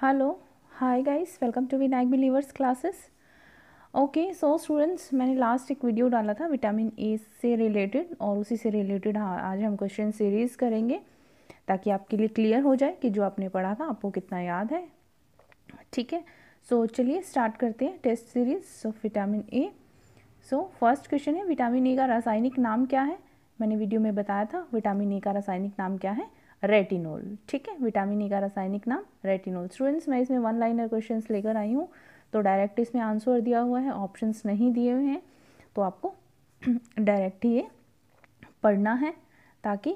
hello hi guys welcome to Vinayak believers classes okay so students मैंने last एक video डाला था विटामिन ए से रिलेटेड और उसी से रिलेटेड हाँ आज हम क्वेश्चन सीरीज करेंगे ताकि आपके लिए क्लियर हो जाए कि जो आपने पढ़ा था आपको कितना याद है ठीक है सो so, चलिए स्टार्ट करते हैं test series of vitamin A so first question है विटामिन ए का रासायनिक नाम क्या है मैंने वीडियो में बताया था विटामिन ए का रासायनिक नाम क्या है रेटिनोल ठीक है विटामिन ई e का रासायनिक नाम रेटिनोल स्टूडेंट्स मैं इसमें वन लाइनर क्वेश्चन लेकर आई हूँ तो डायरेक्ट इसमें आंसर दिया हुआ है ऑप्शंस नहीं दिए हुए हैं तो आपको डायरेक्ट ही ये पढ़ना है ताकि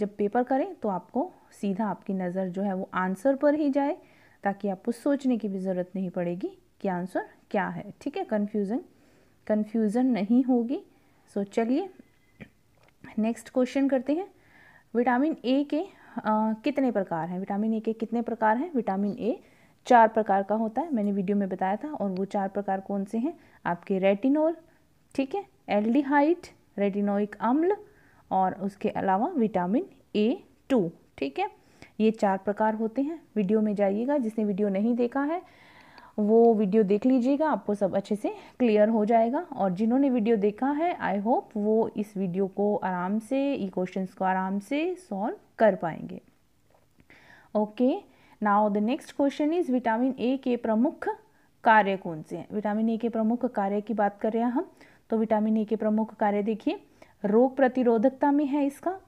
जब पेपर करें तो आपको सीधा आपकी नज़र जो है वो आंसर पर ही जाए ताकि आपको सोचने की भी ज़रूरत नहीं पड़ेगी कि आंसर क्या है ठीक है कन्फ्यूज़न कन्फ्यूज़न नहीं होगी सो चलिए नेक्स्ट क्वेश्चन करते हैं विटामिन ए के आ, कितने प्रकार हैं विटामिन ए के कितने प्रकार हैं विटामिन ए चार प्रकार का होता है मैंने वीडियो में बताया था और वो चार प्रकार कौन से हैं आपके रेटिनोल ठीक है एल्डिहाइट रेटिनोइक अम्ल और उसके अलावा विटामिन ए टू ठीक है ये चार प्रकार होते हैं वीडियो में जाइएगा जिसने वीडियो नहीं देखा है वो वीडियो देख लीजिएगा आपको सब अच्छे से क्लियर हो जाएगा और जिन्होंने वीडियो देखा है आई होप वो इस वीडियो को आराम से ये क्वेश्चंस को आराम से सॉल्व कर पाएंगे okay now the next question is vitamin A के प्रमुख कार्य कौन से हैं विटामिन ए के प्रमुख कार्य की बात कर रहे हैं हम तो विटामिन ए के प्रमुख कार्य देखिए रोग प्रतिरोधकता में है इसका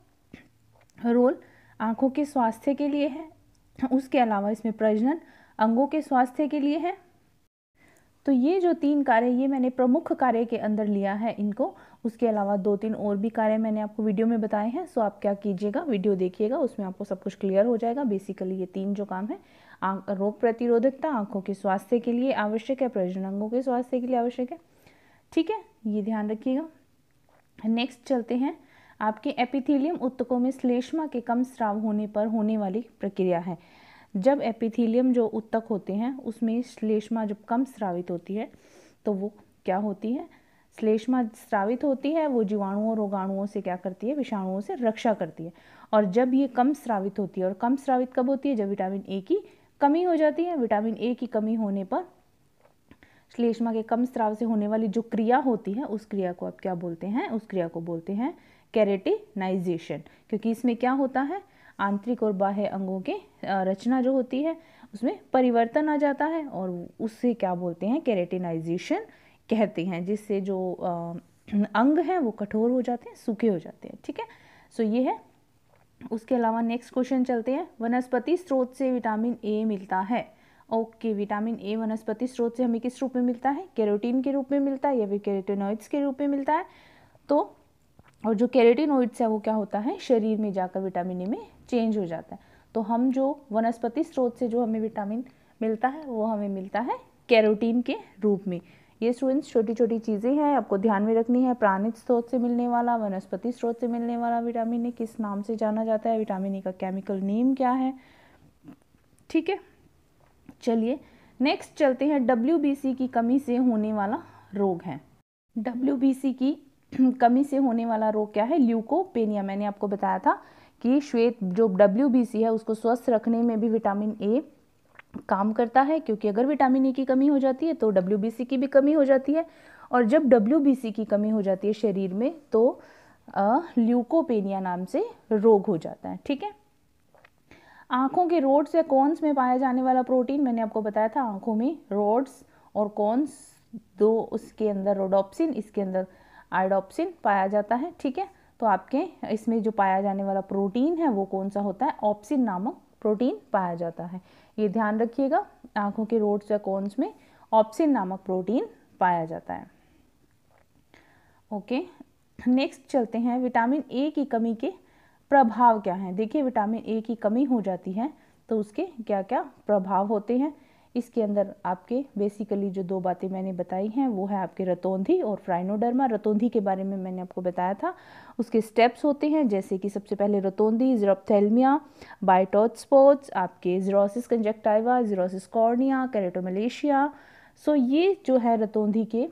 रोल आँखों के स्वास्थ्य के लिए है उसके अलावा इसमें प्रजनन अंगों के स्वास्थ्य के लिए है तो ये जो तीन कार्य ये मैंने प्रमुख कार्य के अंदर लिया है इनको उसके अलावा दो तीन और भी कार्य मैंने आपको वीडियो में बताए हैं सो आप क्या कीजिएगा वीडियो देखिएगा उसमें आपको सब कुछ क्लियर हो जाएगा बेसिकली ये तीन जो काम है आँख रोग प्रतिरोधकता आँखों के स्वास्थ्य के लिए आवश्यक है प्रजन अंगों के स्वास्थ्य के लिए आवश्यक है ठीक है ये ध्यान रखिएगा नेक्स्ट चलते हैं आपके एपिथीलियम उत्तकों में श्लेष्मा के कम स्राव होने पर होने वाली प्रक्रिया है जब एपिथीलियम जो उत्तक होते हैं उसमें श्लेष्मा जब कम स्रावित होती है तो वो क्या होती है श्लेष्मा स्रावित होती है वो जीवाणुओं रोगाणुओं से क्या करती है विषाणुओं से रक्षा करती है और जब ये कम स्रावित होती है और कम स्रावित कब होती है जब विटामिन ए की कमी हो जाती है विटामिन ए की कमी होने पर श्लेष्मा के कम स्राव से होने वाली जो क्रिया होती है उस क्रिया को आप क्या बोलते हैं उस क्रिया को बोलते हैं कैरेटिनाइजेशन क्योंकि इसमें क्या होता है आंतरिक और बाह्य अंगों के रचना जो होती है उसमें परिवर्तन आ जाता है और उससे क्या बोलते हैं कैरेटिनाइजेशन कहते हैं जिससे जो अंग हैं वो कठोर हो जाते हैं सूखे हो जाते हैं ठीक है सो ये है उसके अलावा नेक्स्ट क्वेश्चन चलते हैं वनस्पति स्रोत से विटामिन ए मिलता है ओके विटामिन ए वनस्पति स्रोत से हमें किस रूप में मिलता है कैरोटीन के रूप में मिलता है या फिर कैरेटोनॉइड्स के रूप में मिलता है तो और जो कैरेटिनोइड्स है वो क्या होता है शरीर में जाकर विटामिन ए में चेंज हो जाता है तो हम जो वनस्पति स्रोत से जो हमें विटामिन मिलता है वो हमें मिलता है कैरोटीन के रूप में ये स्टूडेंट्स छोटी छोटी चीज़ें हैं आपको ध्यान में रखनी है प्राणित स्रोत से मिलने वाला वनस्पति स्रोत से मिलने वाला विटामिन ए किस नाम से जाना जाता है विटामिन ए का केमिकल नेम क्या है ठीक है चलिए नेक्स्ट चलते हैं डब्ल्यू की कमी से होने वाला रोग है डब्ल्यू की कमी से होने वाला रोग क्या है ल्यूकोपेनिया मैंने आपको बताया था कि श्वेत जो डब्ल्यू है उसको स्वस्थ रखने में भी विटामिन ए काम करता है क्योंकि अगर विटामिन ए की कमी हो जाती है तो डब्ल्यू की भी कमी हो जाती है और जब डब्ल्यू की कमी हो जाती है शरीर में तो ल्यूकोपेनिया नाम से रोग हो जाता है ठीक है आँखों के रोड्स या कॉन्स में पाया जाने वाला प्रोटीन मैंने आपको बताया था आँखों में रोड्स और कॉन्स दो उसके अंदर रोडोप्सिन इसके अंदर आइडोप्सिन पाया जाता है ठीक है तो आपके इसमें जो पाया जाने वाला प्रोटीन है वो कौन सा होता है ऑप्सिन नामक प्रोटीन पाया जाता है ये ध्यान रखिएगा आंखों के रोड्स या कोन्स में ऑप्सिन नामक प्रोटीन पाया जाता है ओके नेक्स्ट चलते हैं विटामिन ए की कमी के प्रभाव क्या हैं देखिए विटामिन ए की कमी हो जाती है तो उसके क्या क्या प्रभाव होते हैं इसके अंदर आपके बेसिकली जो दो बातें मैंने बताई हैं वो है आपके रतौंधी और फ्राइनोडर्मा रतौंधी के बारे में मैंने आपको बताया था उसके स्टेप्स होते हैं जैसे कि सबसे पहले रतौंधी जरोपथेलमिया बायोटॉट स्पोर्ट्स आपके xerosis conjunctiva xerosis cornea keratomalacia so ये जो है रतौंधी के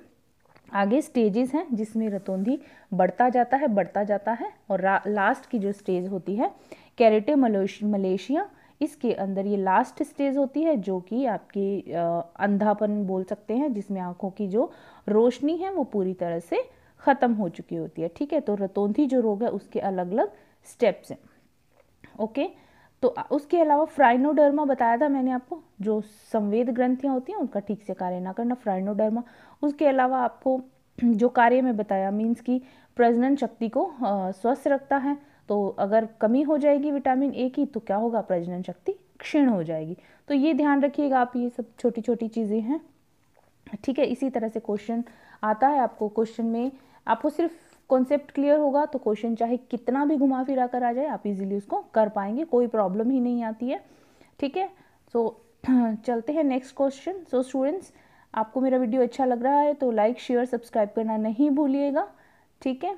आगे स्टेजेस हैं जिसमें रतौंधी बढ़ता जाता है बढ़ता जाता है और लास्ट की जो स्टेज होती है कैरेटे मलेशिया इसके अंदर ये लास्ट स्टेज होती है जो कि आपकी अंधापन बोल सकते हैं जिसमें आँखों की जो रोशनी है वो पूरी तरह से ख़त्म हो चुकी होती है ठीक है तो रतौंधी जो रोग है उसके अलग अलग स्टेप्स हैं ओके तो उसके अलावा फ्राइनोडर्मा बताया था मैंने आपको जो संवेद ग्रंथियाँ होती हैं उनका ठीक से कार्य ना करना फ्राइनोडर्मा उसके अलावा आपको जो कार्य में बताया मीन्स की प्रजनन शक्ति को स्वस्थ रखता है तो अगर कमी हो जाएगी विटामिन ए की तो क्या होगा प्रजनन शक्ति क्षीण हो जाएगी तो ये ध्यान रखिएगा आप ये सब छोटी छोटी चीज़ें हैं ठीक है इसी तरह से क्वेश्चन आता है आपको क्वेश्चन में आपको सिर्फ कॉन्सेप्ट क्लियर होगा तो क्वेश्चन चाहे कितना भी घुमा फिरा कर आ जाए आप इजीली उसको कर पाएंगे कोई प्रॉब्लम ही नहीं आती है ठीक है सो चलते हैं नेक्स्ट क्वेश्चन सो स्टूडेंट्स आपको मेरा वीडियो अच्छा लग रहा है तो लाइक शेयर सब्सक्राइब करना नहीं भूलिएगा ठीक है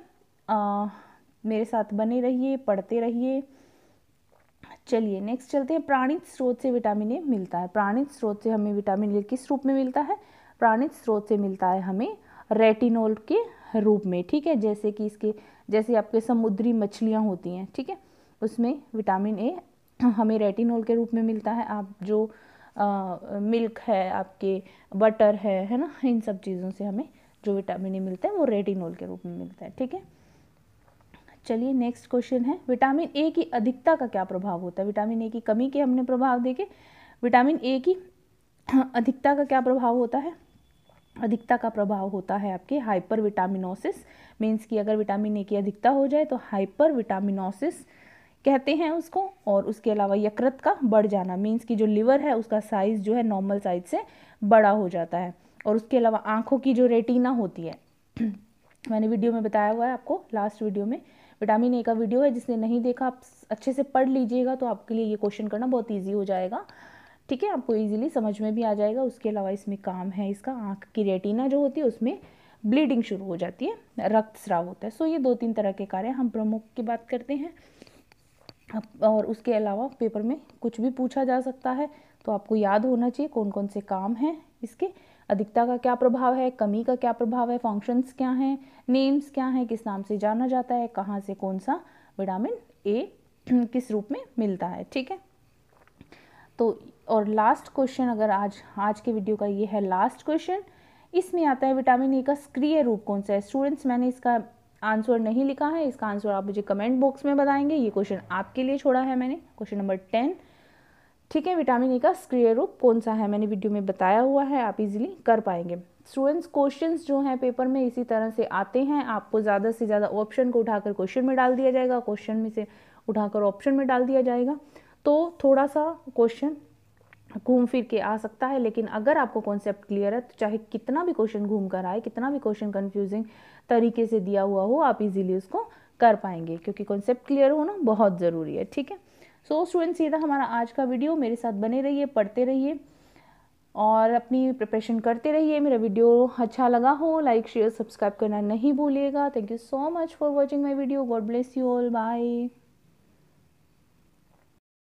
मेरे साथ बने रहिए पढ़ते रहिए चलिए नेक्स्ट चलते हैं प्राणित स्रोत से विटामिन ए मिलता है प्राणित स्रोत से हमें विटामिन ए किस रूप में मिलता है प्राणित स्रोत से मिलता है हमें रेटिनोल के रूप में ठीक है जैसे कि इसके जैसे आपके समुद्री मछलियाँ होती हैं ठीक है उसमें विटामिन ए हमें रेटिनोल के रूप में मिलता है आप जो आ, मिल्क है आपके बटर है है ना इन सब चीज़ों से हमें जो विटामिन ए मिलता है वो रेटिनोल के रूप में मिलता है ठीक है चलिए नेक्स्ट क्वेश्चन है विटामिन ए की अधिकता का क्या प्रभाव होता है विटामिन ए की कमी के हमने प्रभाव देखे विटामिन ए की हाँ, अधिकता का क्या प्रभाव होता है अधिकता का प्रभाव होता है आपके हाइपर विटामिनोसिस मीन्स कि अगर विटामिन ए की अधिकता हो जाए तो हाइपर विटामिनोसिस कहते हैं उसको और उसके अलावा यकृत का बढ़ जाना मीन्स कि जो लिवर है उसका साइज़ जो है नॉर्मल साइज से बड़ा हो जाता है और उसके अलावा आँखों की जो रेटिना होती है मैंने वीडियो में बताया हुआ है आपको लास्ट वीडियो में विटामिन ए का वीडियो है जिसने नहीं देखा आप अच्छे से पढ़ लीजिएगा तो आपके लिए ये क्वेश्चन करना बहुत ईजी हो जाएगा ठीक है आपको ईजिली समझ में भी आ जाएगा उसके अलावा इसमें काम है इसका आँख की रेटिना जो होती है उसमें ब्लीडिंग शुरू हो जाती है रक्त स्राव होता है सो ये दो तीन तरह के कार्य हम प्रमुख की बात करते हैं और उसके अलावा पेपर में कुछ भी पूछा जा सकता है तो आपको याद होना चाहिए कौन कौन से काम हैं इसके अधिकता का क्या प्रभाव है कमी का क्या प्रभाव है फंक्शंस क्या हैं नेम्स क्या हैं किस नाम से जाना जाता है कहाँ से कौन सा विटामिन ए किस रूप में मिलता है ठीक है तो और लास्ट क्वेश्चन अगर आज आज के वीडियो का ये है लास्ट क्वेश्चन इसमें आता है विटामिन ए का सक्रिय रूप कौन सा है स्टूडेंट्स मैंने इसका आंसर नहीं लिखा है इसका आंसर आप मुझे कमेंट बॉक्स में बताएंगे ये क्वेश्चन आपके लिए छोड़ा है मैंने क्वेश्चन नंबर टेन ठीक है विटामिन ई का सक्रिय रूप कौन सा है मैंने वीडियो में बताया हुआ है आप इजीली कर पाएंगे स्टूडेंट्स क्वेश्चंस जो हैं पेपर में इसी तरह से आते हैं आपको ज़्यादा से ज़्यादा ऑप्शन को उठाकर क्वेश्चन में डाल दिया जाएगा क्वेश्चन में से उठाकर ऑप्शन में डाल दिया जाएगा तो थोड़ा सा क्वेश्चन घूम फिर के आ सकता है लेकिन अगर आपको कॉन्सेप्ट क्लियर है तो चाहे कितना भी क्वेश्चन घूम कर आए कितना भी क्वेश्चन कन्फ्यूजिंग तरीके से दिया हुआ हो आप इजीली उसको कर पाएंगे क्योंकि कॉन्सेप्ट क्लियर होना बहुत ज़रूरी है ठीक है सो स्टूडेंट्स ये था हमारा आज का वीडियो मेरे साथ बने रहिए पढ़ते रहिए और अपनी प्रिपरेशन करते रहिए मेरा वीडियो अच्छा लगा हो लाइक शेयर सब्सक्राइब करना नहीं भूलिएगा thank you so much for watching my video God bless you all bye